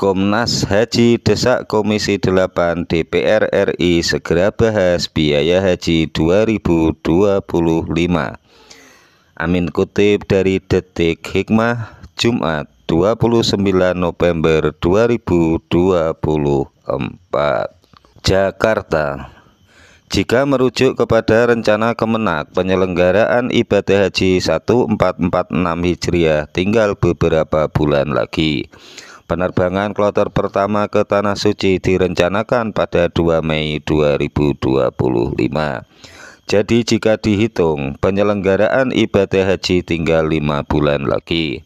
Komnas Haji desak Komisi 8 DPR RI segera bahas biaya haji 2025. Amin kutip dari Detik Hikmah Jumat 29 November 2024. Jakarta jika merujuk kepada rencana Kemenak penyelenggaraan ibadah haji 1446 Hijriah tinggal beberapa bulan lagi Penerbangan kloter pertama ke Tanah Suci direncanakan pada 2 Mei 2025. Jadi jika dihitung, penyelenggaraan ibadah haji tinggal 5 bulan lagi.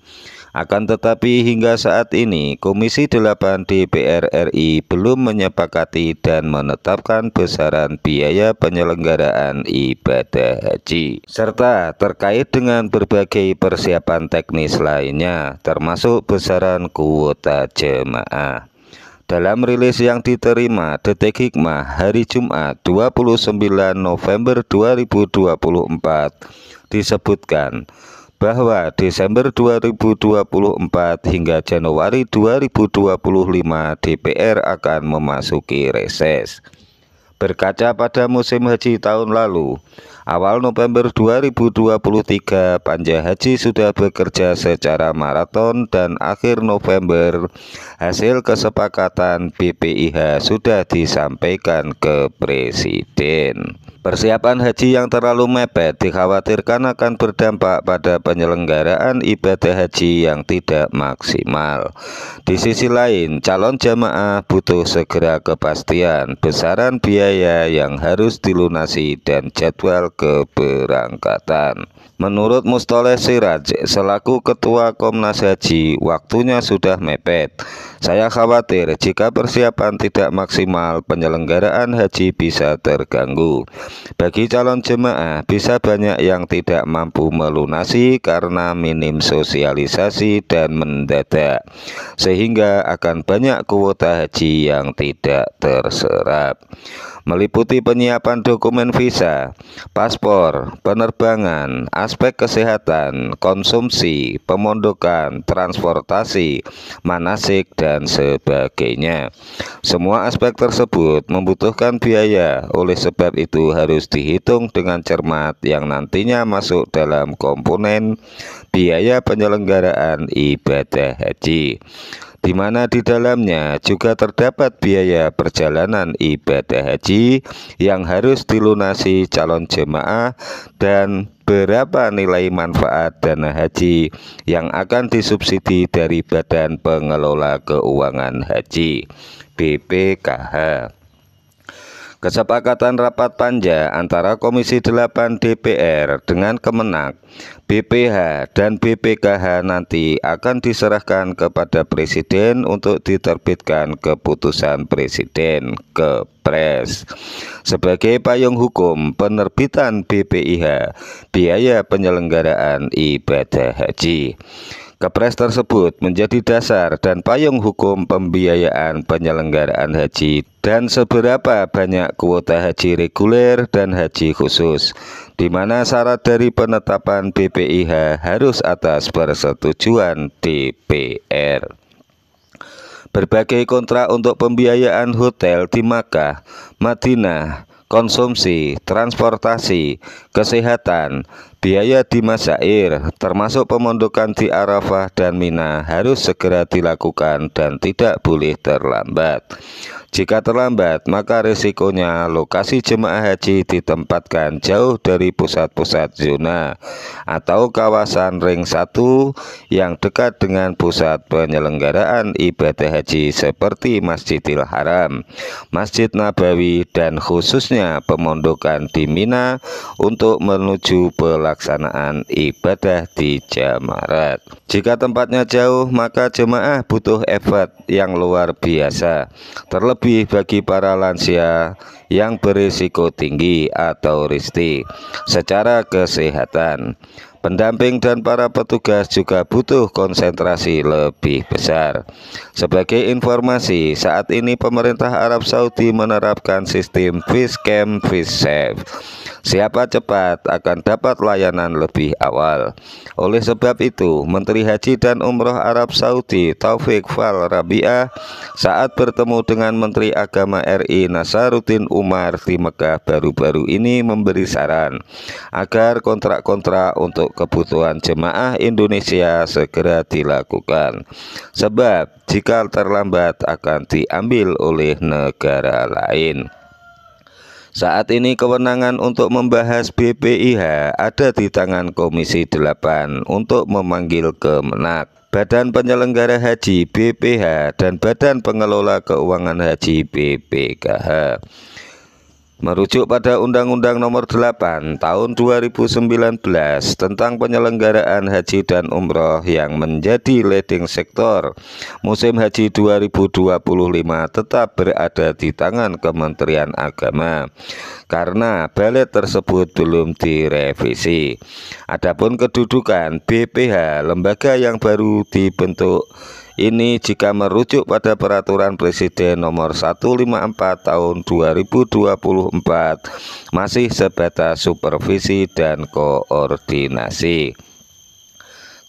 Akan tetapi hingga saat ini Komisi 8 DPR RI belum menyepakati dan menetapkan besaran biaya penyelenggaraan ibadah haji serta terkait dengan berbagai persiapan teknis lainnya termasuk besaran kuota jemaah. Dalam rilis yang diterima Detik Hikmah hari Jumat 29 November 2024 disebutkan bahwa Desember 2024 hingga Januari 2025 DPR akan memasuki reses. Berkaca pada musim haji tahun lalu, Awal November 2023, Panja Haji sudah bekerja secara maraton dan akhir November hasil kesepakatan BPIH sudah disampaikan ke Presiden. Persiapan haji yang terlalu mepet dikhawatirkan akan berdampak pada penyelenggaraan ibadah haji yang tidak maksimal. Di sisi lain, calon jamaah butuh segera kepastian besaran biaya yang harus dilunasi dan jadwal keberangkatan. Menurut Mustoleh Siraj, selaku Ketua Komnas Haji, waktunya sudah mepet. Saya khawatir jika persiapan tidak maksimal, penyelenggaraan haji bisa terganggu. Bagi calon jemaah, bisa banyak yang tidak mampu melunasi karena minim sosialisasi dan mendadak, sehingga akan banyak kuota haji yang tidak terserap meliputi penyiapan dokumen visa, paspor, penerbangan, aspek kesehatan, konsumsi, pemondokan, transportasi, manasik, dan sebagainya. Semua aspek tersebut membutuhkan biaya, oleh sebab itu harus dihitung dengan cermat yang nantinya masuk dalam komponen biaya penyelenggaraan ibadah haji di mana di dalamnya juga terdapat biaya perjalanan ibadah haji yang harus dilunasi calon jemaah dan berapa nilai manfaat dana haji yang akan disubsidi dari Badan Pengelola Keuangan Haji BPKH. Kesepakatan rapat panja antara Komisi 8 DPR dengan Kemenak, BPH, dan BPKH nanti akan diserahkan kepada Presiden untuk diterbitkan keputusan Presiden Kepres. Sebagai payung hukum penerbitan BPIH, biaya penyelenggaraan ibadah haji. Kepres tersebut menjadi dasar dan payung hukum pembiayaan penyelenggaraan haji dan seberapa banyak kuota haji reguler dan haji khusus, di mana syarat dari penetapan BPIH harus atas persetujuan DPR. Berbagai kontrak untuk pembiayaan hotel di Makkah, Madinah, konsumsi, transportasi, kesehatan, biaya di Masyair, termasuk pemondokan di Arafah dan Mina harus segera dilakukan dan tidak boleh terlambat. Jika terlambat, maka risikonya lokasi jemaah haji ditempatkan jauh dari pusat-pusat zona atau kawasan ring 1 yang dekat dengan pusat penyelenggaraan ibadah haji seperti Masjidil Haram, Masjid Nabawi, dan khususnya pemondokan di Mina untuk menuju pelaksanaan ibadah di Jamarat. Jika tempatnya jauh, maka jemaah butuh effort yang luar biasa. Terlebih lebih bagi para lansia yang berisiko tinggi atau risti secara kesehatan Pendamping dan para petugas juga butuh konsentrasi lebih besar. Sebagai informasi, saat ini pemerintah Arab Saudi menerapkan sistem Fish Camp Fish Safe. Siapa cepat akan dapat layanan lebih awal. Oleh sebab itu, Menteri Haji dan Umroh Arab Saudi Taufik Fal Rabi'ah saat bertemu dengan Menteri Agama RI Nasaruddin Umar di Mekah baru-baru ini memberi saran agar kontrak-kontrak untuk kebutuhan jemaah Indonesia segera dilakukan. Sebab jika terlambat akan diambil oleh negara lain. Saat ini kewenangan untuk membahas BPIH ada di tangan Komisi 8 untuk memanggil Kemenak. Badan Penyelenggara Haji BPH dan Badan Pengelola Keuangan Haji BPKH. Merujuk pada Undang-Undang Nomor 8 Tahun 2019 tentang penyelenggaraan haji dan umroh yang menjadi leading sektor, musim haji 2025 tetap berada di tangan Kementerian Agama karena balet tersebut belum direvisi. Adapun kedudukan BPH, lembaga yang baru dibentuk ini jika merujuk pada peraturan presiden nomor 154 tahun 2024 masih sebatas supervisi dan koordinasi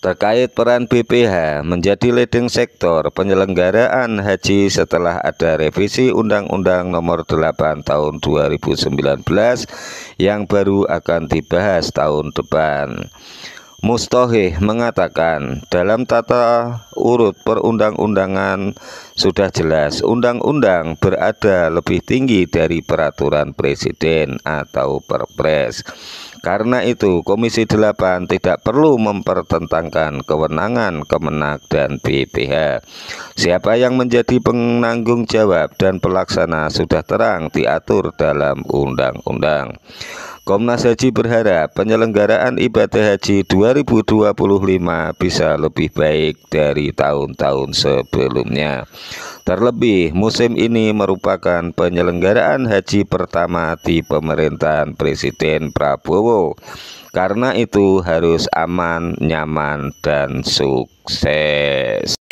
terkait peran BPH menjadi leading sektor penyelenggaraan haji setelah ada revisi Undang-Undang Nomor 8 Tahun 2019 yang baru akan dibahas tahun depan. Mustohi mengatakan dalam tata urut perundang-undangan sudah jelas undang-undang berada lebih tinggi dari peraturan presiden atau perpres karena itu Komisi 8 tidak perlu mempertentangkan kewenangan Kemenak dan BPH siapa yang menjadi penanggung jawab dan pelaksana sudah terang diatur dalam undang-undang Komnas Haji berharap penyelenggaraan ibadah haji 2025 bisa lebih baik dari tahun-tahun sebelumnya. Terlebih, musim ini merupakan penyelenggaraan haji pertama di pemerintahan Presiden Prabowo. Karena itu harus aman, nyaman, dan sukses.